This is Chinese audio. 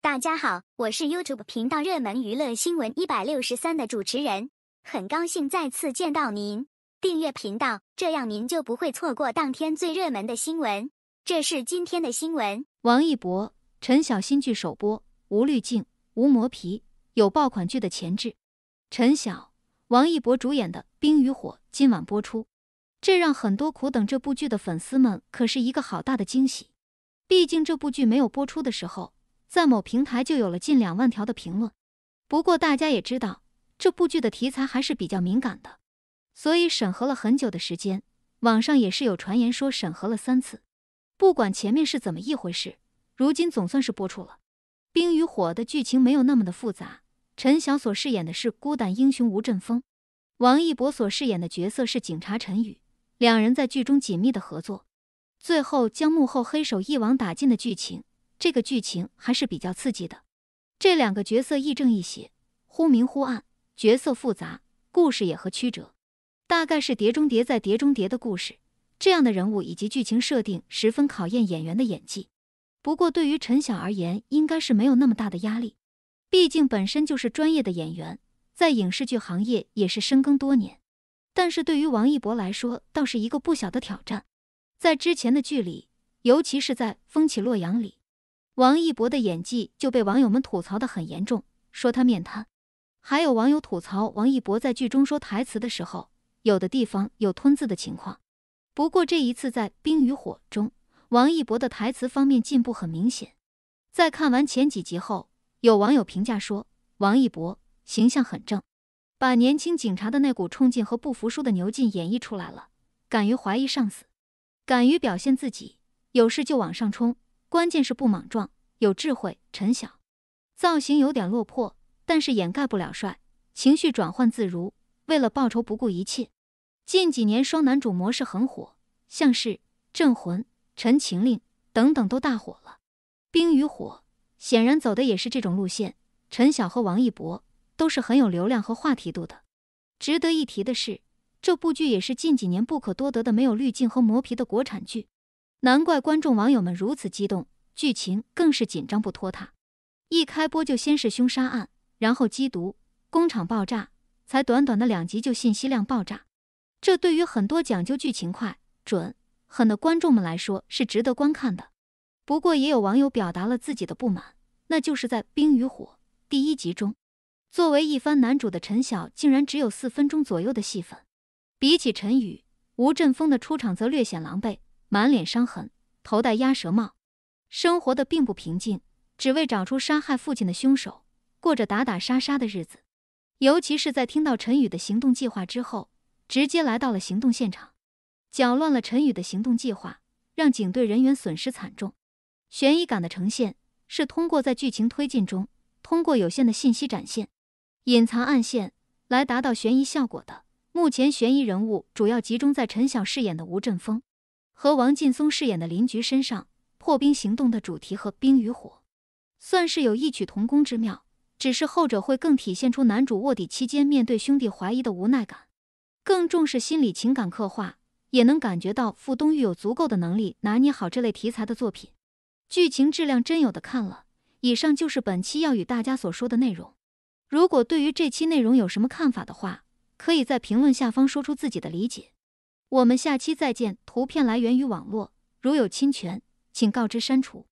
大家好，我是 YouTube 频道热门娱乐新闻一百六十三的主持人，很高兴再次见到您。订阅频道，这样您就不会错过当天最热门的新闻。这是今天的新闻：王一博、陈晓新剧首播，无滤镜、无磨皮，有爆款剧的潜质。陈晓、王一博主演的《冰与火》今晚播出，这让很多苦等这部剧的粉丝们可是一个好大的惊喜。毕竟这部剧没有播出的时候。在某平台就有了近两万条的评论，不过大家也知道，这部剧的题材还是比较敏感的，所以审核了很久的时间。网上也是有传言说审核了三次，不管前面是怎么一回事，如今总算是播出了。《冰与火》的剧情没有那么的复杂，陈晓所饰演的是孤胆英雄吴振峰，王一博所饰演的角色是警察陈宇，两人在剧中紧密的合作，最后将幕后黑手一网打尽的剧情。这个剧情还是比较刺激的，这两个角色亦正亦邪，忽明忽暗，角色复杂，故事也和曲折，大概是《碟中谍》在《碟中谍》的故事。这样的人物以及剧情设定十分考验演员的演技。不过对于陈晓而言，应该是没有那么大的压力，毕竟本身就是专业的演员，在影视剧行业也是深耕多年。但是对于王一博来说，倒是一个不小的挑战。在之前的剧里，尤其是在《风起洛阳》里。王一博的演技就被网友们吐槽的很严重，说他面瘫。还有网友吐槽王一博在剧中说台词的时候，有的地方有吞字的情况。不过这一次在《冰与火》中，王一博的台词方面进步很明显。在看完前几集后，有网友评价说，王一博形象很正，把年轻警察的那股冲劲和不服输的牛劲演绎出来了，敢于怀疑上司，敢于表现自己，有事就往上冲。关键是不莽撞，有智慧。陈晓造型有点落魄，但是掩盖不了帅，情绪转换自如。为了报仇不顾一切。近几年双男主模式很火，像是《镇魂》《陈情令》等等都大火了。《冰与火》显然走的也是这种路线。陈晓和王一博都是很有流量和话题度的。值得一提的是，这部剧也是近几年不可多得的没有滤镜和磨皮的国产剧。难怪观众网友们如此激动，剧情更是紧张不拖沓。一开播就先是凶杀案，然后缉毒、工厂爆炸，才短短的两集就信息量爆炸。这对于很多讲究剧情快、准、狠的观众们来说是值得观看的。不过，也有网友表达了自己的不满，那就是在《冰与火》第一集中，作为一番男主的陈晓竟然只有四分钟左右的戏份，比起陈宇、吴镇峰的出场则略显狼狈。满脸伤痕，头戴鸭舌帽，生活的并不平静，只为找出杀害父亲的凶手，过着打打杀杀的日子。尤其是在听到陈宇的行动计划之后，直接来到了行动现场，搅乱了陈宇的行动计划，让警队人员损失惨重。悬疑感的呈现是通过在剧情推进中，通过有限的信息展现、隐藏暗线来达到悬疑效果的。目前，悬疑人物主要集中在陈晓饰演的吴振峰。和王劲松饰演的林局身上，破冰行动的主题和冰与火，算是有异曲同工之妙，只是后者会更体现出男主卧底期间面对兄弟怀疑的无奈感，更重视心理情感刻画，也能感觉到傅东育有足够的能力拿捏好这类题材的作品，剧情质量真有的看了。以上就是本期要与大家所说的内容，如果对于这期内容有什么看法的话，可以在评论下方说出自己的理解。我们下期再见。图片来源于网络，如有侵权，请告知删除。